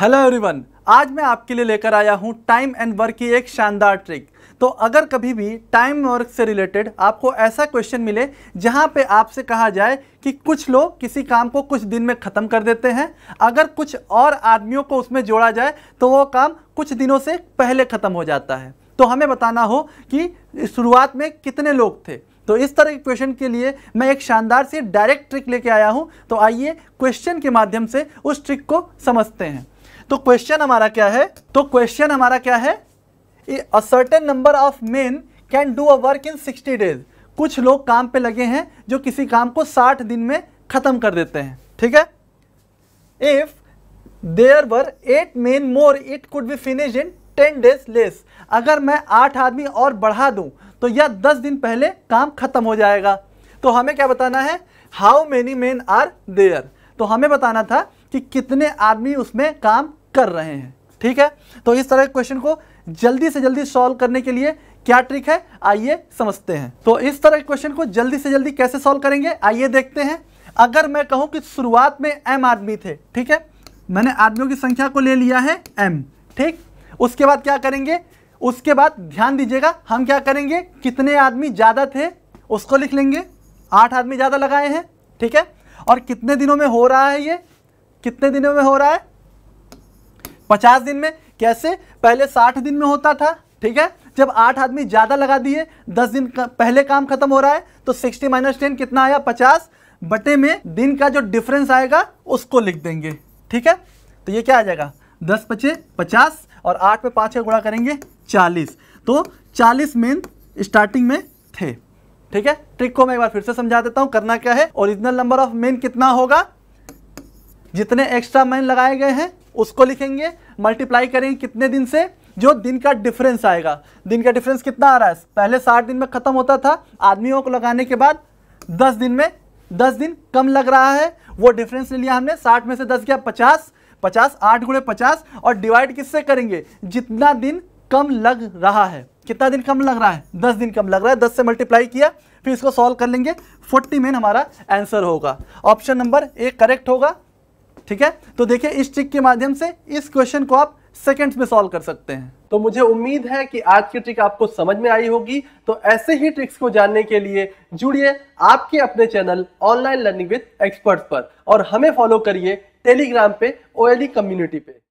hello everyone आज मैं आपके लिए लेकर आया हूँ टाइम एंड वर्क की एक शानदार ट्रिक तो अगर कभी भी टाइम वर्क से रिलेटेड आपको ऐसा क्वेश्चन मिले जहाँ पे आपसे कहा जाए कि कुछ लोग किसी काम को कुछ दिन में ख़त्म कर देते हैं अगर कुछ और आदमियों को उसमें जोड़ा जाए तो वो काम कुछ दिनों से पहले ख़त्म हो जाता है तो हमें बताना हो कि शुरुआत में कितने लोग थे तो इस तरह के क्वेश्चन के लिए मैं एक शानदार सी डायरेक्ट ट्रिक लेके आया हूँ तो आइए क्वेश्चन के माध्यम से उस ट्रिक को समझते हैं तो क्वेश्चन हमारा क्या है तो क्वेश्चन हमारा क्या है a certain number of men can do a work in sixty days कुछ लोग काम पे लगे हैं जो किसी काम को साठ दिन में ख़त्म कर देते हैं ठीक है if there were eight men more it could be finish in ten days less अगर मैं आठ आदमी और बढ़ा दूं तो यह दस दिन पहले काम खत्म हो जाएगा तो हमें क्या बताना है how many men are there तो हमें बताना था कि कितने आदमी उसमें काम कर रहे हैं ठीक है तो इस तरह के क्वेश्चन को जल्दी से जल्दी सॉल्व करने के लिए क्या ट्रिक है आइए समझते हैं तो इस तरह के क्वेश्चन को जल्दी से जल्दी कैसे सॉल्व करेंगे आइए देखते हैं अगर मैं कहूँ कि शुरुआत में एम आदमी थे ठीक है मैंने आदमियों की संख्या को ले लिया है एम ठीक उसके बाद क्या करेंगे उसके बाद ध्यान दीजिएगा हम क्या करेंगे कितने आदमी ज़्यादा थे उसको लिख लेंगे आठ आदमी ज़्यादा लगाए हैं ठीक है और कितने दिनों में हो रहा है ये कितने दिनों में हो रहा है पचास दिन में कैसे पहले साठ दिन में होता था ठीक है जब आठ आदमी ज़्यादा लगा दिए दस दिन का, पहले काम खत्म हो रहा है तो सिक्सटी माइनस टेन कितना आया पचास बटे में दिन का जो डिफरेंस आएगा उसको लिख देंगे ठीक है तो ये क्या आ जाएगा दस पचे पचास और आठ पे पाँच का गुणा करेंगे चालीस तो चालीस मेन स्टार्टिंग में थे ठीक है ट्रिक को मैं एक बार फिर से समझा देता हूँ करना क्या है ओरिजिनल नंबर ऑफ मेन कितना होगा जितने एक्स्ट्रा मैन लगाए गए हैं उसको लिखेंगे मल्टीप्लाई करेंगे कितने दिन से जो दिन का डिफरेंस आएगा दिन का डिफरेंस कितना आ रहा है पहले साठ दिन में ख़त्म होता था आदमियों को लगाने के बाद दस दिन में दस दिन कम लग रहा है वो डिफरेंस ले लिया हमने साठ में से दस गया पचास पचास आठ गुड़े पचास और डिवाइड किससे करेंगे जितना दिन कम लग रहा है कितना दिन कम लग रहा है दस दिन कम लग रहा है दस से मल्टीप्लाई किया फिर इसको सॉल्व कर लेंगे फोर्टी मेन हमारा आंसर होगा ऑप्शन नंबर ए करेक्ट होगा ठीक है तो देखिए इस ट्रिक के माध्यम से इस क्वेश्चन को आप सेकेंड्स में सॉल्व कर सकते हैं तो मुझे उम्मीद है कि आज की ट्रिक आपको समझ में आई होगी तो ऐसे ही ट्रिक्स को जानने के लिए जुड़िए आपके अपने channel online learning with experts पर और हमें फॉलो करिए टेलीग्राम पे ओएलई कम्युनिटी e पे